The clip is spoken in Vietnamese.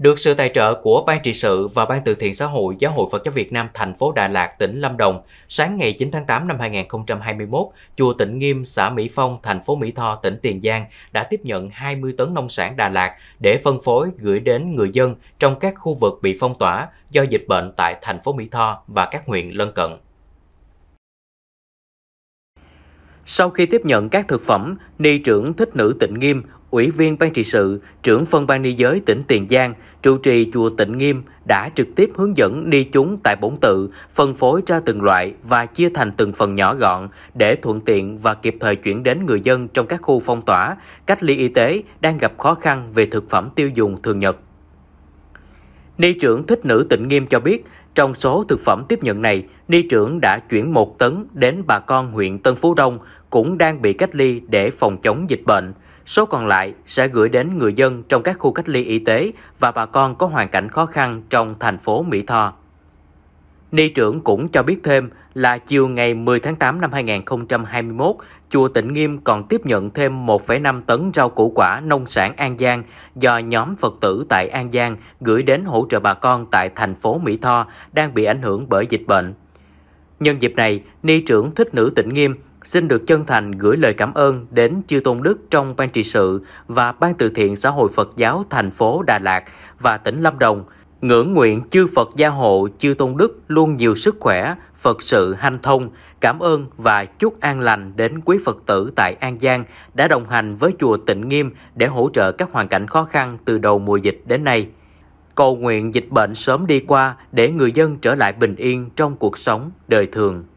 Được sự tài trợ của Ban trị sự và Ban từ thiện xã hội Giáo hội Phật giáo Việt Nam thành phố Đà Lạt, tỉnh Lâm Đồng, sáng ngày 9 tháng 8 năm 2021, Chùa Tịnh Nghiêm, xã Mỹ Phong, thành phố Mỹ Tho, tỉnh Tiền Giang đã tiếp nhận 20 tấn nông sản Đà Lạt để phân phối gửi đến người dân trong các khu vực bị phong tỏa do dịch bệnh tại thành phố Mỹ Tho và các huyện lân cận. Sau khi tiếp nhận các thực phẩm, ni trưởng thích nữ tịnh nghiêm Ủy viên Ban trị sự, trưởng phân ban ni giới tỉnh Tiền Giang, trụ trì chùa Tịnh Nghiêm đã trực tiếp hướng dẫn ni chúng tại bổn tự, phân phối ra từng loại và chia thành từng phần nhỏ gọn để thuận tiện và kịp thời chuyển đến người dân trong các khu phong tỏa, cách ly y tế đang gặp khó khăn về thực phẩm tiêu dùng thường nhật. Ni trưởng Thích Nữ Tịnh Nghiêm cho biết, trong số thực phẩm tiếp nhận này, ni trưởng đã chuyển 1 tấn đến bà con huyện Tân Phú Đông cũng đang bị cách ly để phòng chống dịch bệnh. Số còn lại sẽ gửi đến người dân trong các khu cách ly y tế và bà con có hoàn cảnh khó khăn trong thành phố Mỹ Tho. Ni trưởng cũng cho biết thêm là chiều ngày 10 tháng 8 năm 2021, chùa Tịnh Nghiêm còn tiếp nhận thêm 1,5 tấn rau củ quả nông sản An Giang do nhóm Phật tử tại An Giang gửi đến hỗ trợ bà con tại thành phố Mỹ Tho đang bị ảnh hưởng bởi dịch bệnh. Nhân dịp này, Ni trưởng Thích Nữ Tịnh Nghiêm Xin được chân thành gửi lời cảm ơn đến Chư Tôn Đức trong Ban trị sự và Ban từ thiện xã hội Phật giáo thành phố Đà Lạt và tỉnh Lâm Đồng. Ngưỡng nguyện chư Phật gia hộ, chư Tôn Đức luôn nhiều sức khỏe, Phật sự hanh thông. Cảm ơn và chúc an lành đến quý Phật tử tại An Giang đã đồng hành với chùa Tịnh Nghiêm để hỗ trợ các hoàn cảnh khó khăn từ đầu mùa dịch đến nay. Cầu nguyện dịch bệnh sớm đi qua để người dân trở lại bình yên trong cuộc sống đời thường.